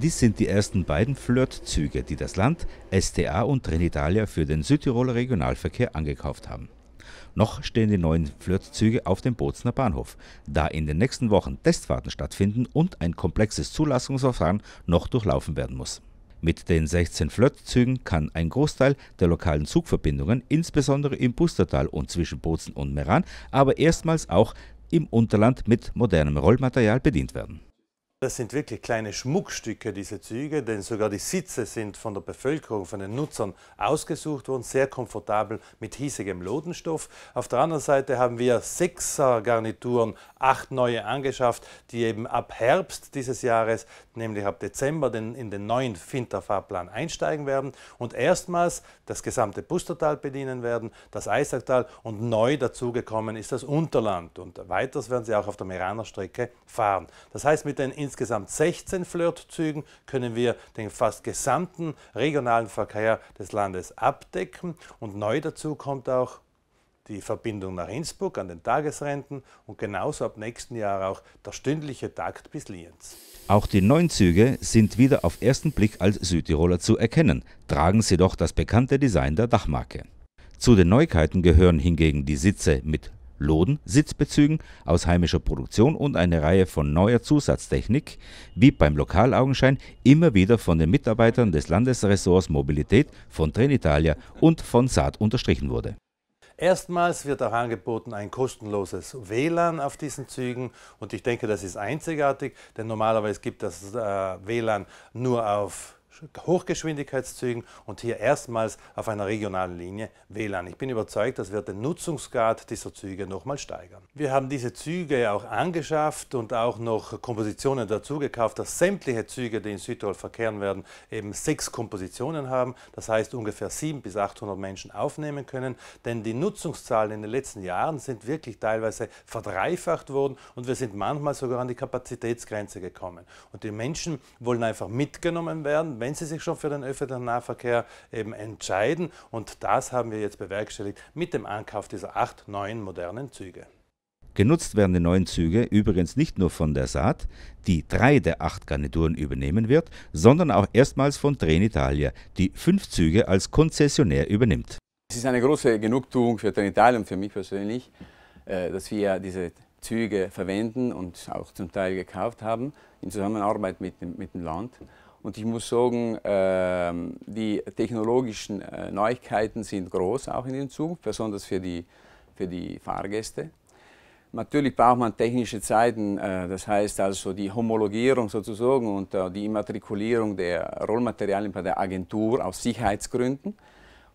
Dies sind die ersten beiden Flirtzüge, die das Land, STA und Trenitalia für den Südtiroler Regionalverkehr angekauft haben. Noch stehen die neuen Flirtzüge auf dem Bozner Bahnhof, da in den nächsten Wochen Testfahrten stattfinden und ein komplexes Zulassungsverfahren noch durchlaufen werden muss. Mit den 16 Flirtzügen kann ein Großteil der lokalen Zugverbindungen, insbesondere im Bustertal und zwischen Bozen und Meran, aber erstmals auch im Unterland mit modernem Rollmaterial bedient werden. Das sind wirklich kleine Schmuckstücke, diese Züge, denn sogar die Sitze sind von der Bevölkerung, von den Nutzern ausgesucht worden, sehr komfortabel mit hiesigem Lodenstoff. Auf der anderen Seite haben wir sechs garnituren acht neue angeschafft, die eben ab Herbst dieses Jahres, nämlich ab Dezember, in den neuen Finterfahrplan einsteigen werden und erstmals das gesamte Pustertal bedienen werden, das Eisacktal und neu dazugekommen ist das Unterland. Und weiters werden sie auch auf der Meraner Strecke fahren. Das heißt, mit den insgesamt 16 Flirtzügen können wir den fast gesamten regionalen Verkehr des Landes abdecken. Und neu dazu kommt auch die Verbindung nach Innsbruck an den Tagesrenten und genauso ab nächsten Jahr auch der stündliche Takt bis Lienz. Auch die neuen Züge sind wieder auf ersten Blick als Südtiroler zu erkennen, tragen sie doch das bekannte Design der Dachmarke. Zu den Neuigkeiten gehören hingegen die Sitze mit Loden, Sitzbezügen aus heimischer Produktion und eine Reihe von neuer Zusatztechnik, wie beim Lokalaugenschein, immer wieder von den Mitarbeitern des Landesressorts Mobilität von Trenitalia und von Saat unterstrichen wurde. Erstmals wird auch angeboten ein kostenloses WLAN auf diesen Zügen und ich denke, das ist einzigartig, denn normalerweise gibt das äh, WLAN nur auf Hochgeschwindigkeitszügen und hier erstmals auf einer regionalen Linie WLAN. Ich bin überzeugt, das wird den Nutzungsgrad dieser Züge nochmal steigern. Wir haben diese Züge auch angeschafft und auch noch Kompositionen dazu gekauft, dass sämtliche Züge, die in Südtirol verkehren werden, eben sechs Kompositionen haben. Das heißt, ungefähr 700 bis 800 Menschen aufnehmen können, denn die Nutzungszahlen in den letzten Jahren sind wirklich teilweise verdreifacht worden und wir sind manchmal sogar an die Kapazitätsgrenze gekommen. Und die Menschen wollen einfach mitgenommen werden, wenn sie sich schon für den öffentlichen Nahverkehr eben entscheiden. Und das haben wir jetzt bewerkstelligt mit dem Ankauf dieser acht neuen modernen Züge. Genutzt werden die neuen Züge übrigens nicht nur von der Saat, die drei der acht Garnituren übernehmen wird, sondern auch erstmals von Trenitalia, die fünf Züge als Konzessionär übernimmt. Es ist eine große Genugtuung für Trenitalia und für mich persönlich, äh, dass wir diese Züge verwenden und auch zum Teil gekauft haben, in Zusammenarbeit mit dem, mit dem Land. Und ich muss sagen, ähm, die technologischen äh, Neuigkeiten sind groß, auch in den Zug, besonders für die, für die Fahrgäste. Natürlich braucht man technische Zeiten, äh, das heißt also die Homologierung sozusagen und äh, die Immatrikulierung der Rollmaterialien bei der Agentur aus Sicherheitsgründen.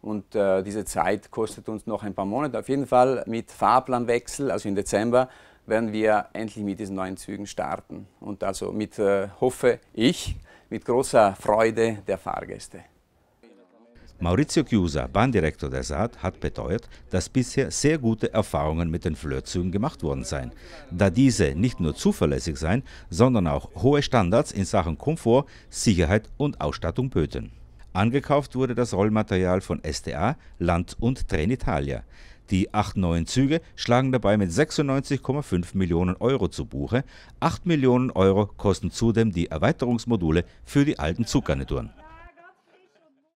Und diese Zeit kostet uns noch ein paar Monate. Auf jeden Fall mit Fahrplanwechsel, also im Dezember, werden wir endlich mit diesen neuen Zügen starten. Und also mit, hoffe ich, mit großer Freude der Fahrgäste. Maurizio Chiusa, Bahndirektor der Saat, hat beteuert, dass bisher sehr gute Erfahrungen mit den Flirtzügen gemacht worden seien. Da diese nicht nur zuverlässig seien, sondern auch hohe Standards in Sachen Komfort, Sicherheit und Ausstattung böten. Angekauft wurde das Rollmaterial von STA, Land und Trenitalia. Die acht neuen Züge schlagen dabei mit 96,5 Millionen Euro zu Buche. 8 Millionen Euro kosten zudem die Erweiterungsmodule für die alten Zuggarnituren.